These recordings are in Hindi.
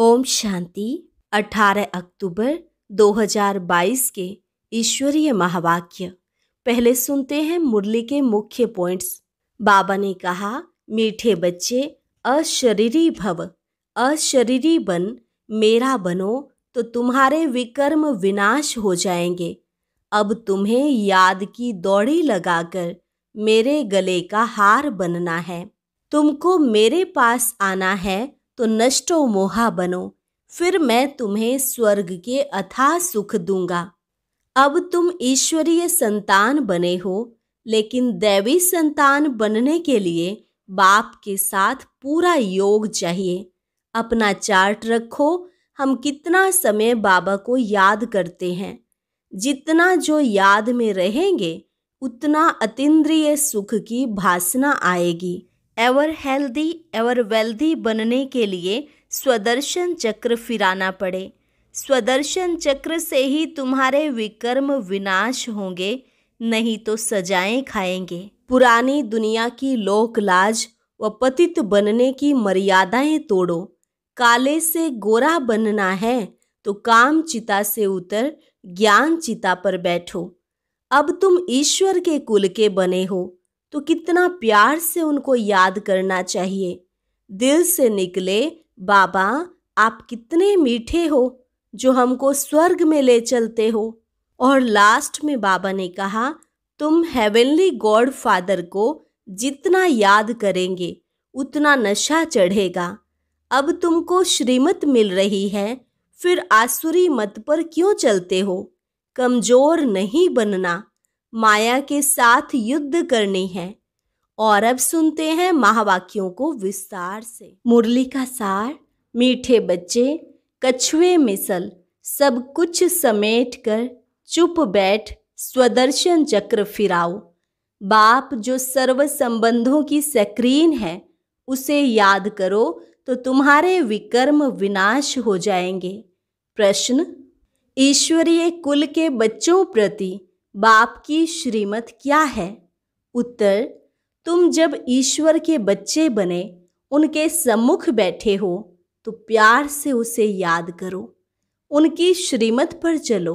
ओम शांति 18 अक्टूबर 2022 के ईश्वरीय महावाक्य पहले सुनते हैं मुरली के मुख्य पॉइंट्स बाबा ने कहा मीठे बच्चे अशरीरी भव अशरीरी बन मेरा बनो तो तुम्हारे विकर्म विनाश हो जाएंगे अब तुम्हें याद की दौड़ी लगाकर मेरे गले का हार बनना है तुमको मेरे पास आना है तो नष्टो मोहा बनो फिर मैं तुम्हें स्वर्ग के अथाह सुख दूंगा अब तुम ईश्वरीय संतान बने हो लेकिन दैवी संतान बनने के लिए बाप के साथ पूरा योग चाहिए अपना चार्ट रखो हम कितना समय बाबा को याद करते हैं जितना जो याद में रहेंगे उतना अतिद्रिय सुख की भासना आएगी एवर हेल्दी एवर वेल्दी बनने के लिए स्वदर्शन चक्र फिराना पड़े स्वदर्शन चक्र से ही तुम्हारे विकर्म विनाश होंगे नहीं तो सजाएं खाएंगे पुरानी दुनिया की लोक लाज व पतित बनने की मर्यादाएं तोड़ो काले से गोरा बनना है तो काम चिता से उतर ज्ञान चिता पर बैठो अब तुम ईश्वर के कुल के बने हो तो कितना प्यार से उनको याद करना चाहिए दिल से निकले बाबा आप कितने मीठे हो जो हमको स्वर्ग में ले चलते हो और लास्ट में बाबा ने कहा तुम हेवनली गॉड फादर को जितना याद करेंगे उतना नशा चढ़ेगा अब तुमको श्रीमत मिल रही है फिर आसुरी मत पर क्यों चलते हो कमजोर नहीं बनना माया के साथ युद्ध करनी है और अब सुनते हैं महावाक्यों को विस्तार से मुरली का सार मीठे बच्चे कछुए मिसल सब कुछ समेट कर चुप बैठ स्वदर्शन चक्र फिराओ बाप जो सर्व संबंधों की सक्रीन है उसे याद करो तो तुम्हारे विकर्म विनाश हो जाएंगे प्रश्न ईश्वरीय कुल के बच्चों प्रति बाप की श्रीमत क्या है उत्तर तुम जब ईश्वर के बच्चे बने उनके सम्मुख बैठे हो तो प्यार से उसे याद करो उनकी श्रीमत पर चलो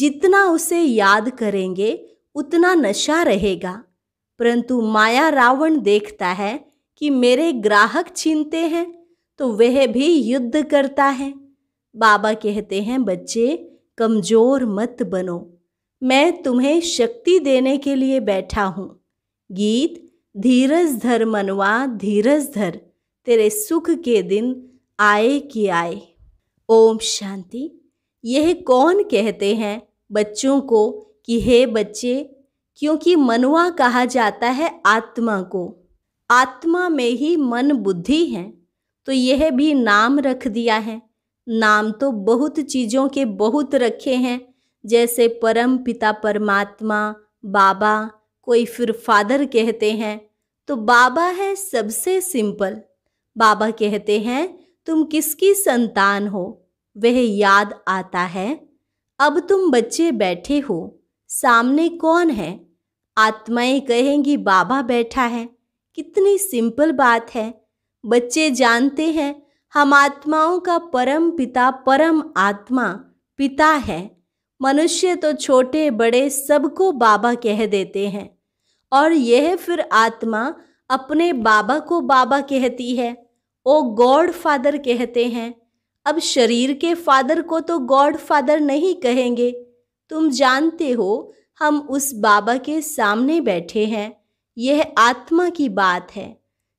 जितना उसे याद करेंगे उतना नशा रहेगा परंतु माया रावण देखता है कि मेरे ग्राहक छीनते हैं तो वह भी युद्ध करता है बाबा कहते हैं बच्चे कमजोर मत बनो मैं तुम्हें शक्ति देने के लिए बैठा हूँ गीत धीरज धर मनवा धीरज धर तेरे सुख के दिन आए कि आए ओम शांति यह कौन कहते हैं बच्चों को कि हे बच्चे क्योंकि मनवा कहा जाता है आत्मा को आत्मा में ही मन बुद्धि है तो यह भी नाम रख दिया है नाम तो बहुत चीज़ों के बहुत रखे हैं जैसे परम पिता परमात्मा बाबा कोई फिर फादर कहते हैं तो बाबा है सबसे सिंपल बाबा कहते हैं तुम किसकी संतान हो वह याद आता है अब तुम बच्चे बैठे हो सामने कौन है आत्माएं कहेंगी बाबा बैठा है कितनी सिंपल बात है बच्चे जानते हैं हम आत्माओं का परम पिता परम आत्मा पिता है मनुष्य तो छोटे बड़े सबको बाबा कह देते हैं और यह फिर आत्मा अपने बाबा को बाबा कहती है ओ गॉड फादर कहते हैं अब शरीर के फादर को तो गॉड फादर नहीं कहेंगे तुम जानते हो हम उस बाबा के सामने बैठे हैं यह आत्मा की बात है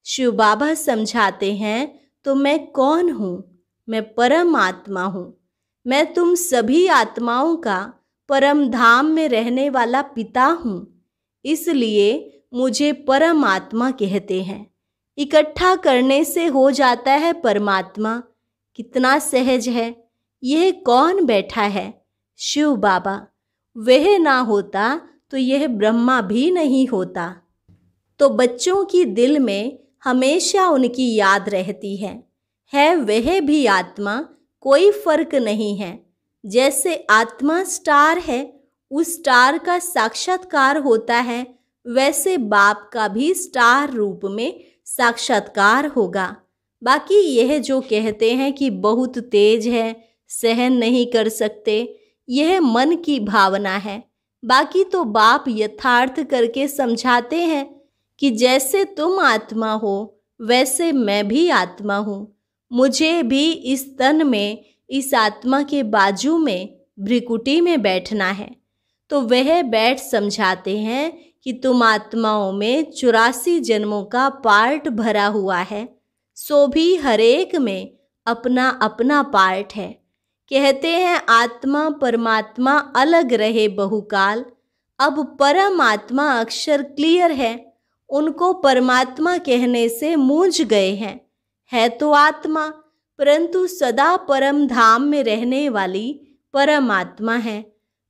शिव बाबा समझाते हैं तो मैं कौन हूँ मैं परम आत्मा हूँ मैं तुम सभी आत्माओं का परम धाम में रहने वाला पिता हूँ इसलिए मुझे परम आत्मा कहते हैं इकट्ठा करने से हो जाता है परमात्मा कितना सहज है यह कौन बैठा है शिव बाबा वह ना होता तो यह ब्रह्मा भी नहीं होता तो बच्चों की दिल में हमेशा उनकी याद रहती है है वह भी आत्मा कोई फर्क नहीं है जैसे आत्मा स्टार है उस स्टार का साक्षात्कार होता है वैसे बाप का भी स्टार रूप में साक्षात्कार होगा बाकी यह जो कहते हैं कि बहुत तेज है सहन नहीं कर सकते यह मन की भावना है बाकी तो बाप यथार्थ करके समझाते हैं कि जैसे तुम आत्मा हो वैसे मैं भी आत्मा हूँ मुझे भी इस तन में इस आत्मा के बाजू में भ्रिकुटी में बैठना है तो वह बैठ समझाते हैं कि तुम आत्माओं में चौरासी जन्मों का पार्ट भरा हुआ है सो भी हरेक में अपना अपना पार्ट है कहते हैं आत्मा परमात्मा अलग रहे बहुकाल अब परम आत्मा अक्षर क्लियर है उनको परमात्मा कहने से मूझ गए हैं है तो आत्मा परंतु सदा परम धाम में रहने वाली परमात्मा है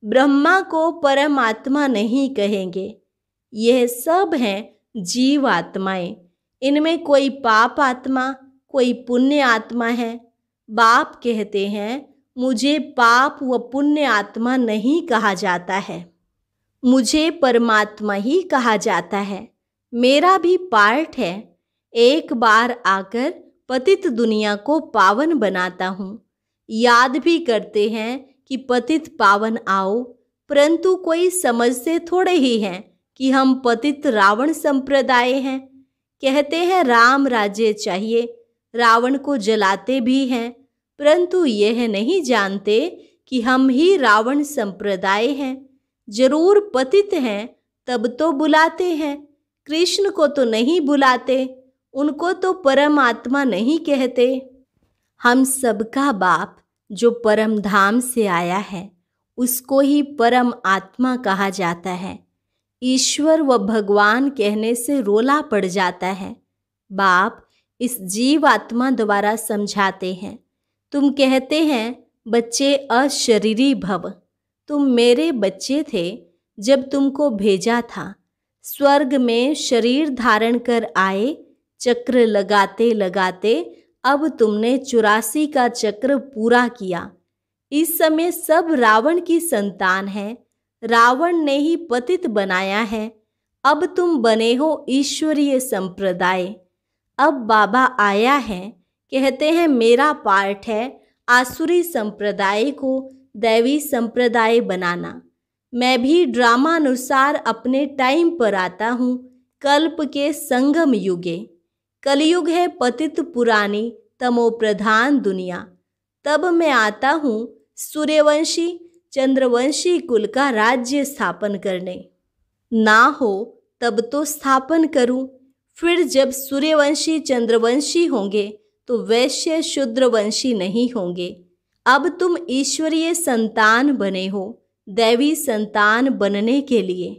ब्रह्मा को परमात्मा नहीं कहेंगे यह सब हैं जीव आत्माएं इनमें कोई पाप आत्मा कोई पुण्य आत्मा है बाप कहते हैं मुझे पाप व पुण्य आत्मा नहीं कहा जाता है मुझे परमात्मा ही कहा जाता है मेरा भी पार्ट है एक बार आकर पतित दुनिया को पावन बनाता हूँ याद भी करते हैं कि पतित पावन आओ परंतु कोई समझ से थोड़े ही हैं कि हम पतित रावण संप्रदाय हैं कहते हैं राम राज्य चाहिए रावण को जलाते भी हैं परंतु यह नहीं जानते कि हम ही रावण संप्रदाय हैं जरूर पतित हैं तब तो बुलाते हैं कृष्ण को तो नहीं बुलाते उनको तो परमात्मा नहीं कहते हम सबका बाप जो परम धाम से आया है उसको ही परम आत्मा कहा जाता है ईश्वर व भगवान कहने से रोला पड़ जाता है बाप इस जीव आत्मा द्वारा समझाते हैं तुम कहते हैं बच्चे अशरीरी भव तुम मेरे बच्चे थे जब तुमको भेजा था स्वर्ग में शरीर धारण कर आए चक्र लगाते लगाते अब तुमने चौरासी का चक्र पूरा किया इस समय सब रावण की संतान है रावण ने ही पतित बनाया है अब तुम बने हो ईश्वरीय संप्रदाय अब बाबा आया है कहते हैं मेरा पार्ट है आसुरी संप्रदाय को दैवी संप्रदाय बनाना मैं भी ड्रामानुसार अपने टाइम पर आता हूँ कल्प के संगम युगे कलयुग है पतित पुरानी तमो प्रधान दुनिया तब मैं आता हूँ सूर्यवंशी चंद्रवंशी कुल का राज्य स्थापन करने ना हो तब तो स्थापन करूँ फिर जब सूर्यवंशी चंद्रवंशी होंगे तो वैश्य शूद्रवंशी नहीं होंगे अब तुम ईश्वरीय संतान बने हो दैवी संतान बनने के लिए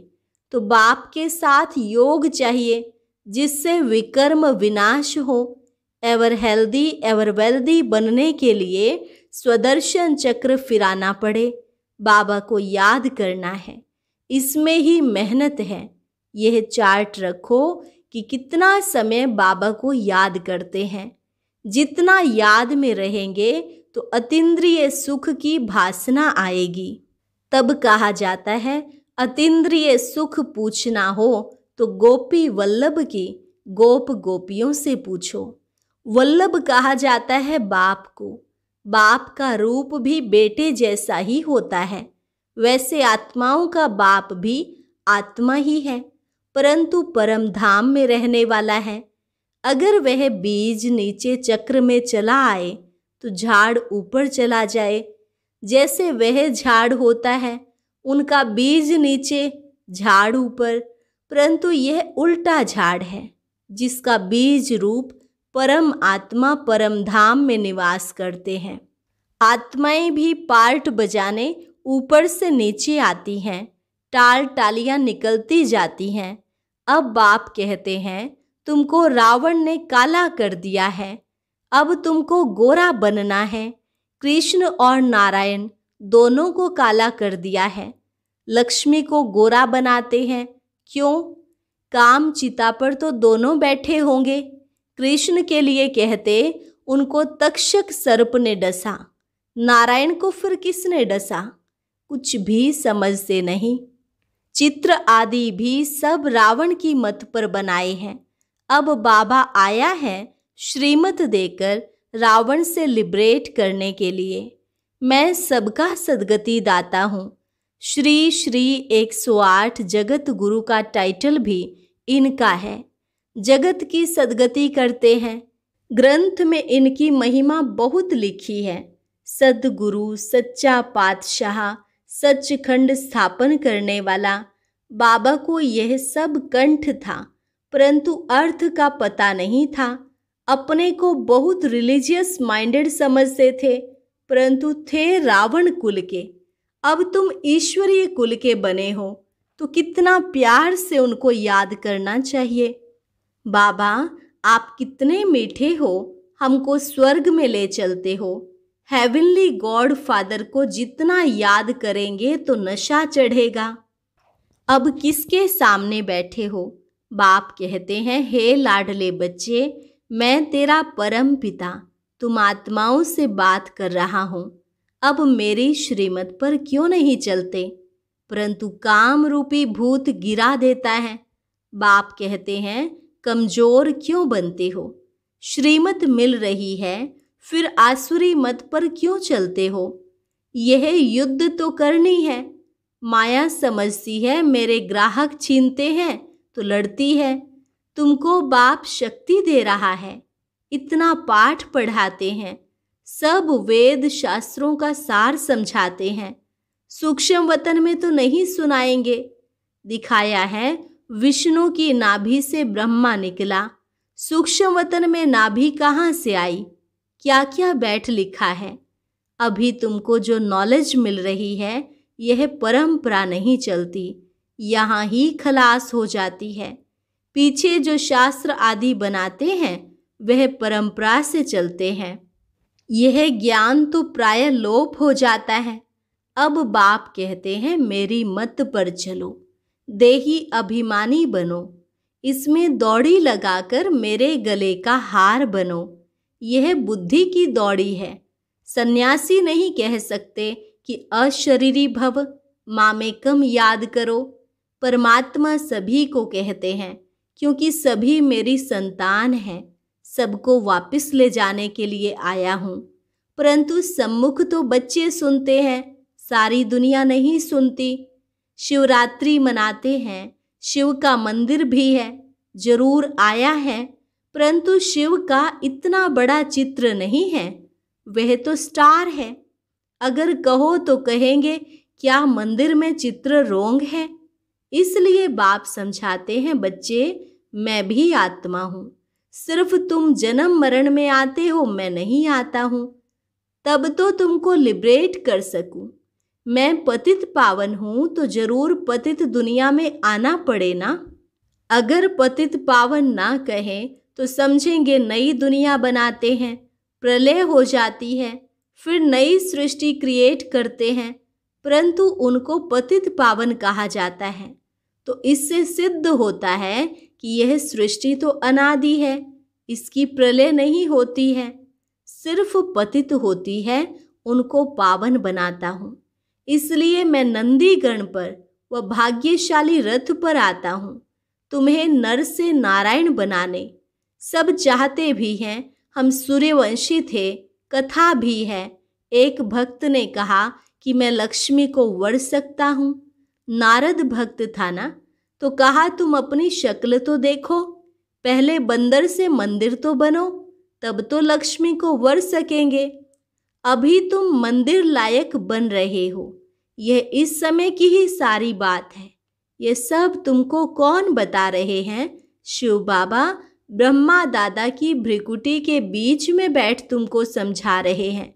तो बाप के साथ योग चाहिए जिससे विकर्म विनाश हो एवर हेल्दी एवर वेल्दी बनने के लिए स्वदर्शन चक्र फिराना पड़े बाबा को याद करना है इसमें ही मेहनत है यह चार्ट रखो कि कितना समय बाबा को याद करते हैं जितना याद में रहेंगे तो अतीन्द्रिय सुख की भासना आएगी तब कहा जाता है अतीन्द्रिय सुख पूछना हो तो गोपी वल्लभ की गोप गोपियों से पूछो वल्लभ कहा जाता है बाप को बाप का रूप भी बेटे जैसा ही होता है वैसे आत्माओं का बाप भी आत्मा ही है परंतु परम धाम में रहने वाला है अगर वह बीज नीचे चक्र में चला आए तो झाड़ ऊपर चला जाए जैसे वह झाड़ होता है उनका बीज नीचे झाड़ ऊपर परंतु यह उल्टा झाड़ है जिसका बीज रूप परम आत्मा परम धाम में निवास करते हैं आत्माएं भी पार्ट बजाने ऊपर से नीचे आती हैं टाल टालियां निकलती जाती हैं अब बाप कहते हैं तुमको रावण ने काला कर दिया है अब तुमको गोरा बनना है कृष्ण और नारायण दोनों को काला कर दिया है लक्ष्मी को गोरा बनाते हैं क्यों काम चिता पर तो दोनों बैठे होंगे कृष्ण के लिए कहते उनको तक्षक सर्प ने डसा नारायण को फिर किसने डसा कुछ भी समझते नहीं चित्र आदि भी सब रावण की मत पर बनाए हैं अब बाबा आया है श्रीमत देकर रावण से लिबरेट करने के लिए मैं सबका सदगति दाता हूँ श्री श्री 108 जगत गुरु का टाइटल भी इनका है जगत की सदगति करते हैं ग्रंथ में इनकी महिमा बहुत लिखी है सदगुरु सच्चा पातशाह सचखंड स्थापन करने वाला बाबा को यह सब कंठ था परंतु अर्थ का पता नहीं था अपने को बहुत रिलीजियस माइंडेड समझते थे परंतु थे रावण कुल के अब तुम ईश्वरीय कुल के बने हो तो कितना प्यार से उनको याद करना चाहिए बाबा आप कितने मीठे हो हमको स्वर्ग में ले चलते हो हेवनली गॉड फादर को जितना याद करेंगे तो नशा चढ़ेगा अब किसके सामने बैठे हो बाप कहते हैं हे लाडले बच्चे मैं तेरा परम पिता तुम आत्माओं से बात कर रहा हूँ अब मेरी श्रीमत पर क्यों नहीं चलते परंतु काम रूपी भूत गिरा देता है बाप कहते हैं कमजोर क्यों बनते हो श्रीमत मिल रही है फिर आसुरी मत पर क्यों चलते हो यह युद्ध तो करनी है माया समझती है मेरे ग्राहक छीनते हैं तो लड़ती है तुमको बाप शक्ति दे रहा है इतना पाठ पढ़ाते हैं सब वेद शास्त्रों का सार समझाते हैं सूक्ष्म वतन में तो नहीं सुनाएंगे दिखाया है विष्णु की नाभि से ब्रह्मा निकला सूक्ष्म वतन में नाभि कहाँ से आई क्या क्या बैठ लिखा है अभी तुमको जो नॉलेज मिल रही है यह परंपरा नहीं चलती यहाँ ही खलास हो जाती है पीछे जो शास्त्र आदि बनाते हैं वह परंपरा से चलते हैं यह ज्ञान तो प्राय लोप हो जाता है अब बाप कहते हैं मेरी मत पर चलो देही अभिमानी बनो इसमें दौड़ी लगाकर मेरे गले का हार बनो यह बुद्धि की दौड़ी है सन्यासी नहीं कह सकते कि अशरीरी भव कम याद करो परमात्मा सभी को कहते हैं क्योंकि सभी मेरी संतान हैं सबको वापस ले जाने के लिए आया हूँ परंतु सम्मुख तो बच्चे सुनते हैं सारी दुनिया नहीं सुनती शिवरात्रि मनाते हैं शिव का मंदिर भी है जरूर आया है परंतु शिव का इतना बड़ा चित्र नहीं है वह तो स्टार है अगर कहो तो कहेंगे क्या मंदिर में चित्र रोंग है इसलिए बाप समझाते हैं बच्चे मैं भी आत्मा हूँ सिर्फ तुम जन्म मरण में आते हो मैं नहीं आता हूँ तब तो तुमको लिबरेट कर सकूँ मैं पतित पावन हूँ तो जरूर पतित दुनिया में आना पड़े ना अगर पतित पावन ना कहें तो समझेंगे नई दुनिया बनाते हैं प्रलय हो जाती है फिर नई सृष्टि क्रिएट करते हैं परंतु उनको पतित पावन कहा जाता है तो इससे सिद्ध होता है कि यह सृष्टि तो अनादि है इसकी प्रलय नहीं होती है सिर्फ पतित होती है उनको पावन बनाता हूँ इसलिए मैं नंदीगण पर व भाग्यशाली रथ पर आता हूँ तुम्हें नर से नारायण बनाने सब चाहते भी हैं हम सूर्यवंशी थे कथा भी है एक भक्त ने कहा कि मैं लक्ष्मी को वर सकता हूँ नारद भक्त था ना तो कहा तुम अपनी शक्ल तो देखो पहले बंदर से मंदिर तो बनो तब तो लक्ष्मी को वर सकेंगे अभी तुम मंदिर लायक बन रहे हो यह इस समय की ही सारी बात है ये सब तुमको कौन बता रहे हैं शिव बाबा ब्रह्मा दादा की भ्रिकुटी के बीच में बैठ तुमको समझा रहे हैं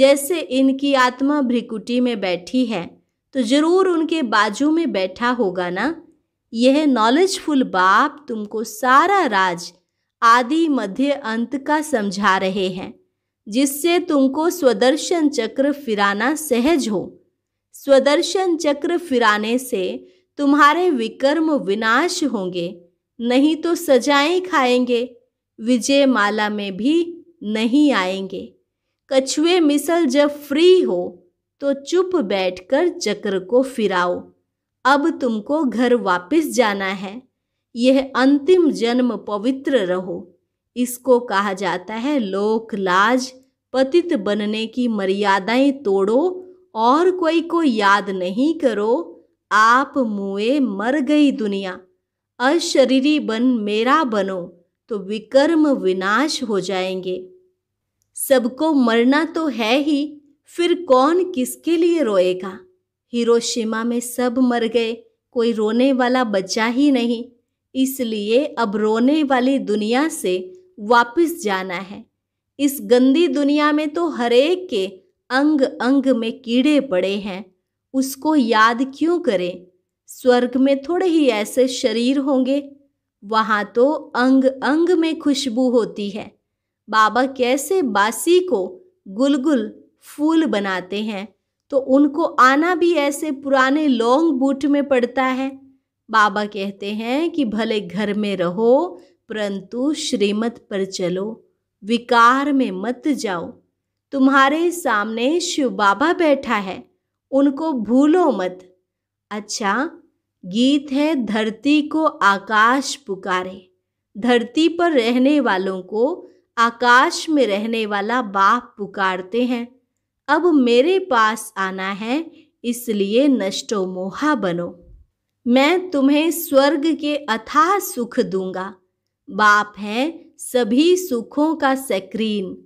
जैसे इनकी आत्मा भ्रिकुटी में बैठी है तो ज़रूर उनके बाजू में बैठा होगा ना यह नॉलेजफुल बाप तुमको सारा राज आदि मध्य अंत का समझा रहे हैं जिससे तुमको स्वदर्शन चक्र फिराना सहज हो स्वदर्शन चक्र फिराने से तुम्हारे विकर्म विनाश होंगे नहीं तो सजाएं खाएंगे विजय माला में भी नहीं आएंगे कछुए मिसल जब फ्री हो तो चुप बैठकर चक्र को फिराओ अब तुमको घर वापस जाना है यह अंतिम जन्म पवित्र रहो इसको कहा जाता है लोक लाज पतित बनने की मर्यादाएं तोड़ो और कोई को याद नहीं करो आप मुए मर गई दुनिया अशरीरी बन मेरा बनो तो विकर्म विनाश हो जाएंगे सबको मरना तो है ही फिर कौन किसके लिए रोएगा हिरोशिमा में सब मर गए कोई रोने वाला बचा ही नहीं इसलिए अब रोने वाली दुनिया से वापस जाना है इस गंदी दुनिया में तो हरेक के अंग अंग में कीड़े पड़े हैं उसको याद क्यों करें स्वर्ग में थोड़े ही ऐसे शरीर होंगे वहाँ तो अंग अंग में खुशबू होती है बाबा कैसे बासी को गुलगुल फूल बनाते हैं तो उनको आना भी ऐसे पुराने लॉन्ग बूट में पड़ता है बाबा कहते हैं कि भले घर में रहो परंतु श्रीमत पर चलो विकार में मत जाओ तुम्हारे सामने शिव बाबा बैठा है उनको भूलो मत अच्छा गीत है धरती को आकाश पुकारे धरती पर रहने वालों को आकाश में रहने वाला बाप पुकारते हैं अब मेरे पास आना है इसलिए नष्टो मोहा बनो मैं तुम्हें स्वर्ग के अथाह सुख दूंगा बाप है सभी सुखों का सक्रीन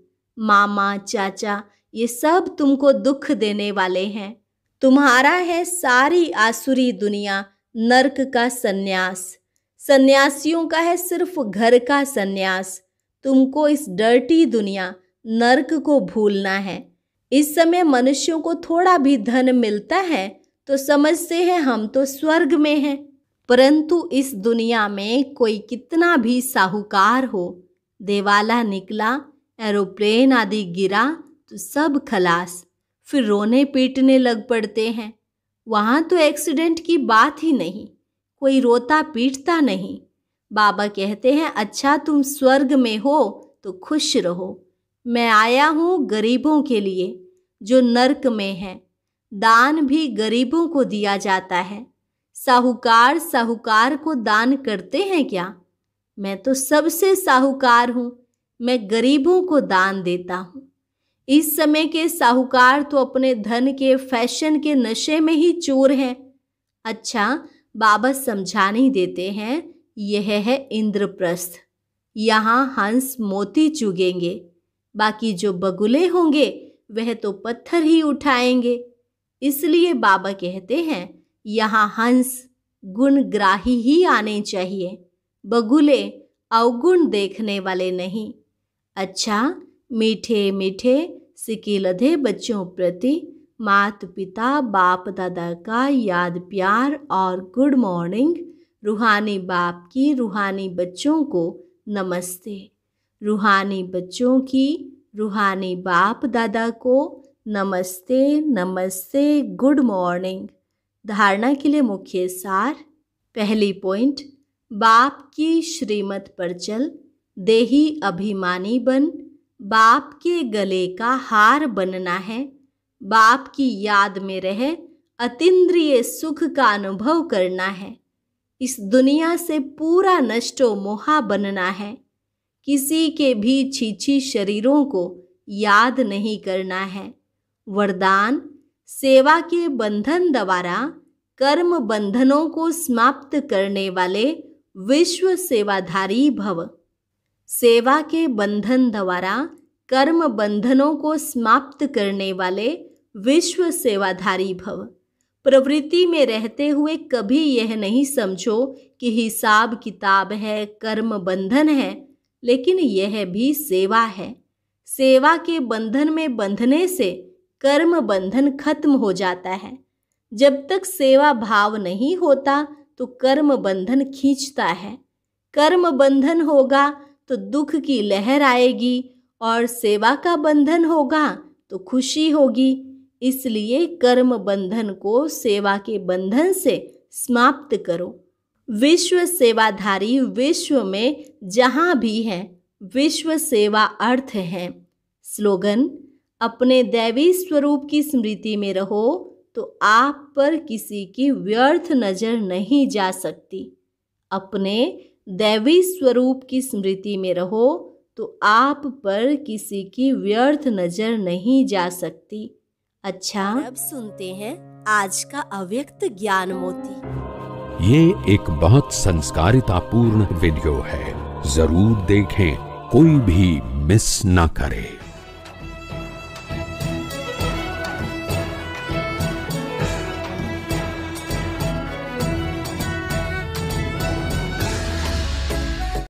मामा चाचा ये सब तुमको दुख देने वाले हैं तुम्हारा है सारी आसुरी दुनिया नरक का सन्यास सन्यासियों का है सिर्फ घर का सन्यास तुमको इस डर्टी दुनिया नरक को भूलना है इस समय मनुष्यों को थोड़ा भी धन मिलता है तो समझते हैं हम तो स्वर्ग में हैं परंतु इस दुनिया में कोई कितना भी साहूकार हो देवाला निकला एरोप्लेन आदि गिरा तो सब खलास फिर रोने पीटने लग पड़ते हैं वहाँ तो एक्सीडेंट की बात ही नहीं कोई रोता पीटता नहीं बाबा कहते हैं अच्छा तुम स्वर्ग में हो तो खुश रहो मैं आया हूँ गरीबों के लिए जो नरक में हैं दान भी गरीबों को दिया जाता है साहूकार साहूकार को दान करते हैं क्या मैं तो सबसे साहूकार हूँ मैं गरीबों को दान देता हूँ इस समय के साहूकार तो अपने धन के फैशन के नशे में ही चोर हैं अच्छा बाबा समझा नहीं देते हैं यह है इंद्रप्रस्थ यहाँ हंस मोती चुगेंगे बाकी जो बगुले होंगे वह तो पत्थर ही उठाएंगे इसलिए बाबा कहते हैं यहाँ हंस गुणग्राही ही आने चाहिए बगुले अवगुण देखने वाले नहीं अच्छा मीठे मीठे सिकी लधे बच्चों प्रति मात पिता बाप दादा का याद प्यार और गुड मॉर्निंग रूहानी बाप की रूहानी बच्चों को नमस्ते रूहानी बच्चों की रूहानी बाप दादा को नमस्ते नमस्ते गुड मॉर्निंग धारणा के लिए मुख्य सार पहली पॉइंट बाप की श्रीमत पर चल देही अभिमानी बन बाप के गले का हार बनना है बाप की याद में रह अतिद्रिय सुख का अनुभव करना है इस दुनिया से पूरा नष्टो मोहा बनना है किसी के भी छीछी शरीरों को याद नहीं करना है वरदान सेवा के बंधन द्वारा कर्म बंधनों को समाप्त करने वाले विश्व सेवाधारी भव सेवा के बंधन द्वारा कर्म बंधनों को समाप्त करने वाले विश्व सेवाधारी भव प्रवृत्ति में रहते हुए कभी यह नहीं समझो कि हिसाब किताब है कर्म बंधन है लेकिन यह भी सेवा है सेवा के बंधन में बंधने से कर्म बंधन खत्म हो जाता है जब तक सेवा भाव नहीं होता तो कर्म बंधन खींचता है कर्म बंधन होगा तो दुख की लहर आएगी और सेवा का बंधन होगा तो खुशी होगी इसलिए कर्म बंधन को सेवा के बंधन से समाप्त करो विश्व सेवाधारी विश्व में जहाँ भी हैं विश्व सेवा अर्थ है स्लोगन अपने दैवी स्वरूप की स्मृति में रहो तो आप पर किसी की व्यर्थ नज़र नहीं जा सकती अपने दैवी स्वरूप की स्मृति में रहो तो आप पर किसी की व्यर्थ नज़र नहीं जा सकती अच्छा अब सुनते हैं आज का अव्यक्त ज्ञान मोती ये एक बहुत संस्कारिता पूर्ण वीडियो है जरूर देखें कोई भी मिस ना करे